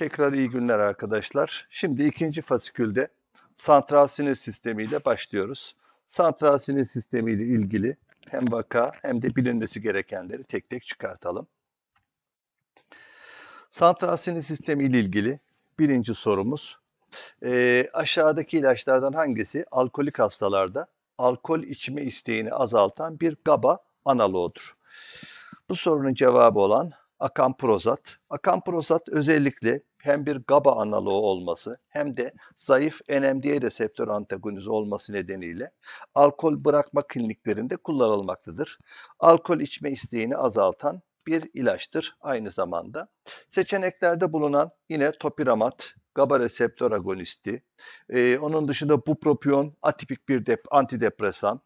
Tekrar iyi günler arkadaşlar. Şimdi ikinci fasikülde santral sinir sistemiyle başlıyoruz. Santral sinir sistemiyle ilgili hem vaka hem de bilinmesi gerekenleri tek tek çıkartalım. Santral sinir sistemiyle ilgili birinci sorumuz. E, aşağıdaki ilaçlardan hangisi alkolik hastalarda alkol içme isteğini azaltan bir GABA analoğudur? Bu sorunun cevabı olan akamprozat. Akamprozat özellikle hem bir GABA analoğu olması hem de zayıf NMDA reseptör antagonizi olması nedeniyle alkol bırakma kliniklerinde kullanılmaktadır. Alkol içme isteğini azaltan bir ilaçtır aynı zamanda. Seçeneklerde bulunan yine topiramat, GABA reseptör agonisti, ee, onun dışında bupropion atipik bir dep antidepresan,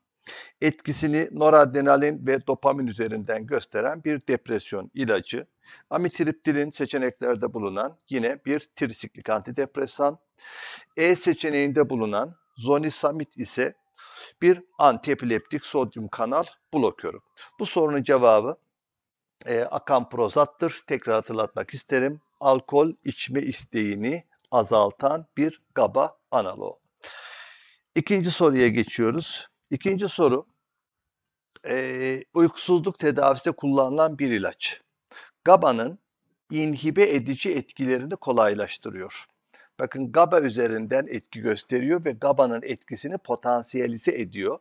etkisini noradrenalin ve dopamin üzerinden gösteren bir depresyon ilacı, Amitriptilin seçeneklerde bulunan yine bir trisiklik antidepresan. E seçeneğinde bulunan zonisamit ise bir antiepileptik sodyum kanal blokörü. Bu sorunun cevabı e, akamprozattır. Tekrar hatırlatmak isterim. Alkol içme isteğini azaltan bir GABA analoğu. İkinci soruya geçiyoruz. İkinci soru e, uykusuzluk tedavisinde kullanılan bir ilaç. GABA'nın inhibe edici etkilerini kolaylaştırıyor. Bakın GABA üzerinden etki gösteriyor ve GABA'nın etkisini potansiyelize ediyor.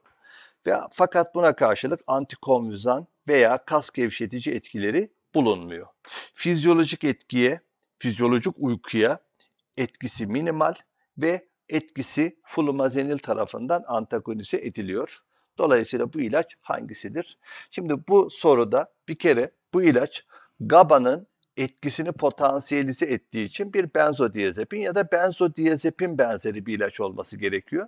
Ve fakat buna karşılık antikonvüzan veya kas gevşetici etkileri bulunmuyor. Fizyolojik etkiye, fizyolojik uykuya etkisi minimal ve etkisi flumazenil tarafından antagonize ediliyor. Dolayısıyla bu ilaç hangisidir? Şimdi bu soruda bir kere bu ilaç GABA'nın etkisini potansiyelize ettiği için bir benzodiazepin ya da benzodiazepin benzeri bir ilaç olması gerekiyor.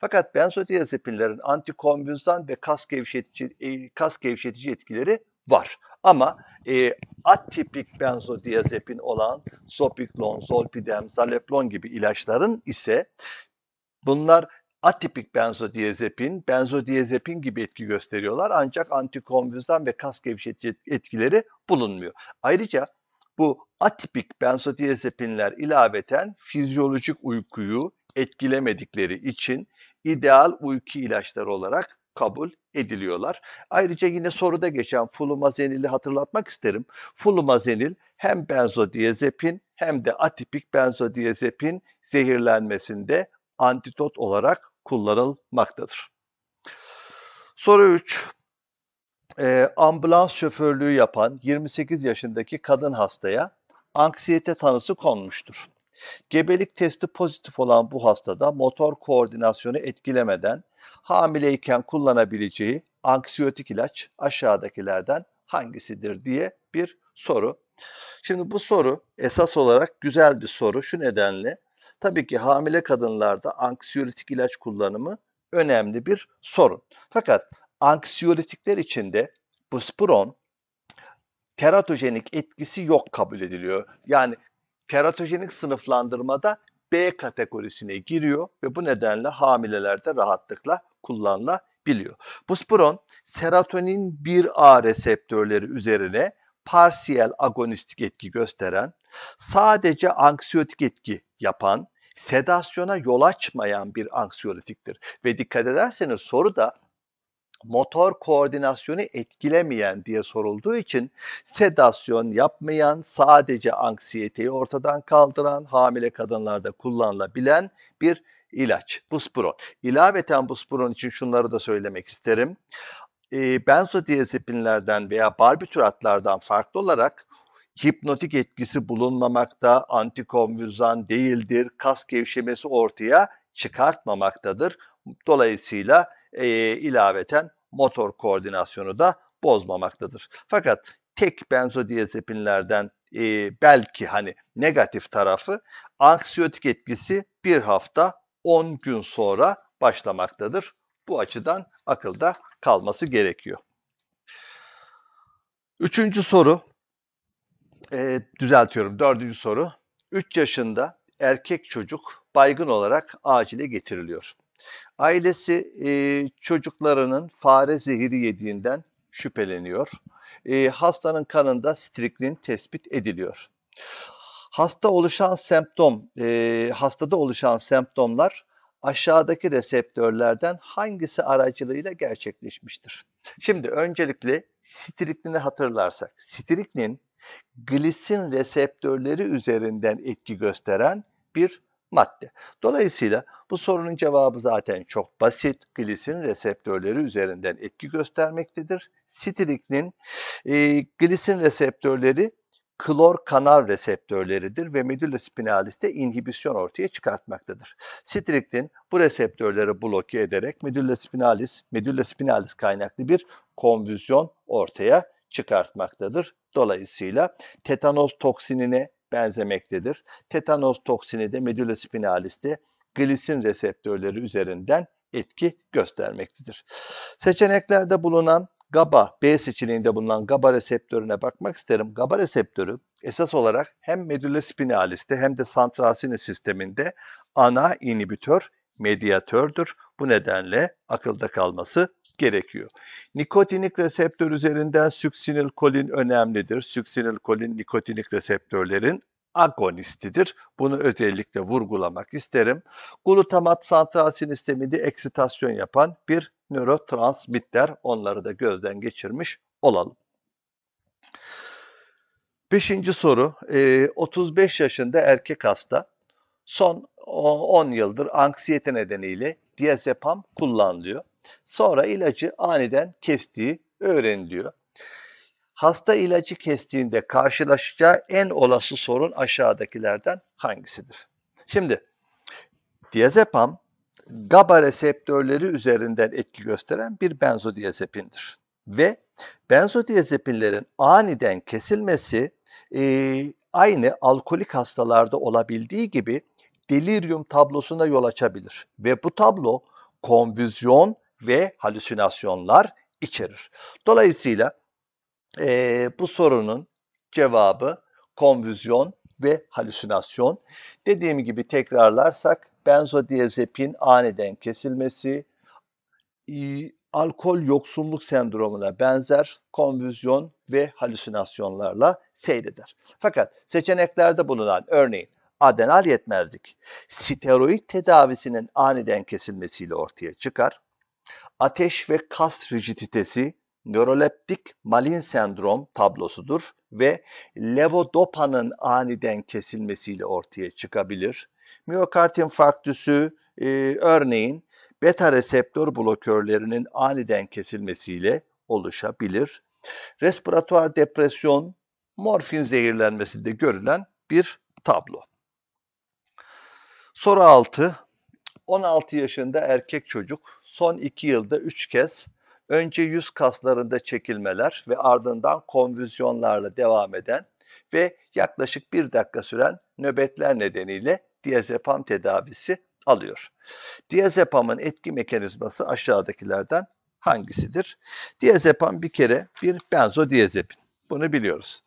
Fakat benzodiazepinlerin antikonvülsan ve kas gevşetici, e, kas gevşetici etkileri var. Ama e, atipik benzodiazepin olan sopiklon, solpidem, zaleplon gibi ilaçların ise bunlar atipik benzodiazepin, benzodiazepin gibi etki gösteriyorlar ancak antikonvülsan ve kas gevşetici etkileri bulunmuyor. Ayrıca bu atipik benzodiazepinler ilaveten fizyolojik uykuyu etkilemedikleri için ideal uyku ilaçları olarak kabul ediliyorlar. Ayrıca yine soruda geçen flumazenili hatırlatmak isterim. Flumazenil hem benzodiazepin hem de atipik benzodiazepin zehirlenmesinde antidot olarak kullanılmaktadır. Soru 3. E, ee, ambulans şoförlüğü yapan 28 yaşındaki kadın hastaya anksiyete tanısı konmuştur. Gebelik testi pozitif olan bu hastada motor koordinasyonu etkilemeden hamileyken kullanabileceği anksiyotik ilaç aşağıdakilerden hangisidir diye bir soru. Şimdi bu soru esas olarak güzel bir soru şu nedenle Tabii ki hamile kadınlarda anksiyolitik ilaç kullanımı önemli bir sorun. Fakat anksiyolitikler içinde buspiron keratojenik etkisi yok kabul ediliyor. Yani keratojenik sınıflandırmada B kategorisine giriyor ve bu nedenle hamilelerde rahatlıkla kullanılabiliyor. Buspiron serotonin 1A reseptörleri üzerine parsiyel agonistik etki gösteren sadece anksiyotik etki yapan, sedasyona yol açmayan bir anksiyolitiktir. Ve dikkat ederseniz soru da motor koordinasyonu etkilemeyen diye sorulduğu için sedasyon yapmayan, sadece anksiyeteyi ortadan kaldıran, hamile kadınlarda kullanılabilen bir ilaç. Buspron. İlaveten buspron için şunları da söylemek isterim. E, benzodiazepinlerden veya barbituratlardan farklı olarak hipnotik etkisi bulunmamakta, antikonvülzan değildir, kas gevşemesi ortaya çıkartmamaktadır. Dolayısıyla e, ilaveten motor koordinasyonu da bozmamaktadır. Fakat tek benzodiazepinlerden e, belki hani negatif tarafı anksiyotik etkisi bir hafta 10 gün sonra başlamaktadır. Bu açıdan akılda kalması gerekiyor. Üçüncü soru e, düzeltiyorum dördüncü soru. 3 yaşında erkek çocuk baygın olarak acile getiriliyor. Ailesi e, çocuklarının fare zehri yediğinden şüpheleniyor. E, hastanın kanında striklin tespit ediliyor. Hasta oluşan semptom, e, hastada oluşan semptomlar aşağıdaki reseptörlerden hangisi aracılığıyla gerçekleşmiştir? Şimdi öncelikle striklini hatırlarsak, striknin glisin reseptörleri üzerinden etki gösteren bir madde. Dolayısıyla bu sorunun cevabı zaten çok basit. Glisin reseptörleri üzerinden etki göstermektedir. Sitriknin e, glisin reseptörleri klor kanal reseptörleridir ve medulla spinaliste inhibisyon ortaya çıkartmaktadır. Striktin bu reseptörleri bloke ederek medulla spinalis, medulla spinalis kaynaklı bir konvüzyon ortaya çıkartmaktadır Dolayısıyla tetanos toksinine benzemektedir. Tetanos toksini de spinaliste glisin reseptörleri üzerinden etki göstermektedir. Seçeneklerde bulunan GABA, B seçeneğinde bulunan GABA reseptörüne bakmak isterim. GABA reseptörü esas olarak hem spinaliste hem de santrasini sisteminde ana inhibitör, medyatördür. Bu nedenle akılda kalması gerekiyor. Nikotinik reseptör üzerinden süksinilkolin önemlidir. Süksinilkolin nikotinik reseptörlerin agonistidir. Bunu özellikle vurgulamak isterim. Glutamat santral sisteminde eksitasyon yapan bir nörotransmitter. Onları da gözden geçirmiş olalım. Beşinci soru. 35 yaşında erkek hasta. Son 10 yıldır anksiyete nedeniyle diazepam kullanılıyor. Sonra ilacı aniden kestiği öğreniliyor. Hasta ilacı kestiğinde karşılaşacağı en olası sorun aşağıdakilerden hangisidir? Şimdi diazepam GABA reseptörleri üzerinden etki gösteren bir benzodiazepindir. Ve benzodiazepinlerin aniden kesilmesi e, aynı alkolik hastalarda olabildiği gibi deliryum tablosuna yol açabilir. Ve bu tablo konvüzyon ve halüsinasyonlar içerir. Dolayısıyla e, bu sorunun cevabı konvüzyon ve halüsinasyon. Dediğim gibi tekrarlarsak benzodiazepin aniden kesilmesi, e, alkol yoksulluk sendromuna benzer konvüzyon ve halüsinasyonlarla seyreder. Fakat seçeneklerde bulunan örneğin adenal yetmezlik steroid tedavisinin aniden kesilmesiyle ortaya çıkar ateş ve kas rigiditesi, nöroleptik malin sendrom tablosudur ve levodopanın aniden kesilmesiyle ortaya çıkabilir. Miyokart infarktüsü e, örneğin beta reseptör blokörlerinin aniden kesilmesiyle oluşabilir. Respiratuar depresyon morfin zehirlenmesinde görülen bir tablo. Soru 6. 16 yaşında erkek çocuk son iki yılda üç kez önce yüz kaslarında çekilmeler ve ardından konvüzyonlarla devam eden ve yaklaşık bir dakika süren nöbetler nedeniyle diazepam tedavisi alıyor. Diazepamın etki mekanizması aşağıdakilerden hangisidir? Diazepam bir kere bir benzodiazepin. Bunu biliyoruz.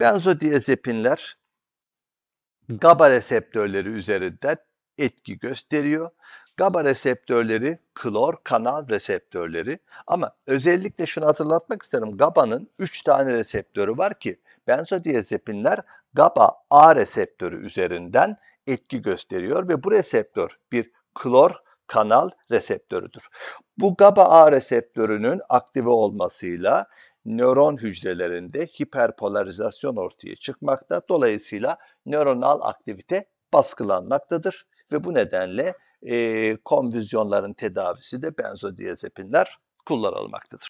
Benzodiazepinler GABA reseptörleri üzerinde etki gösteriyor. GABA reseptörleri klor kanal reseptörleri ama özellikle şunu hatırlatmak isterim. GABA'nın 3 tane reseptörü var ki benzodiazepinler GABA A reseptörü üzerinden etki gösteriyor ve bu reseptör bir klor kanal reseptörüdür. Bu GABA A reseptörünün aktive olmasıyla nöron hücrelerinde hiperpolarizasyon ortaya çıkmakta. Dolayısıyla nöronal aktivite baskılanmaktadır ve bu nedenle e, tedavisi de benzodiazepinler kullanılmaktadır.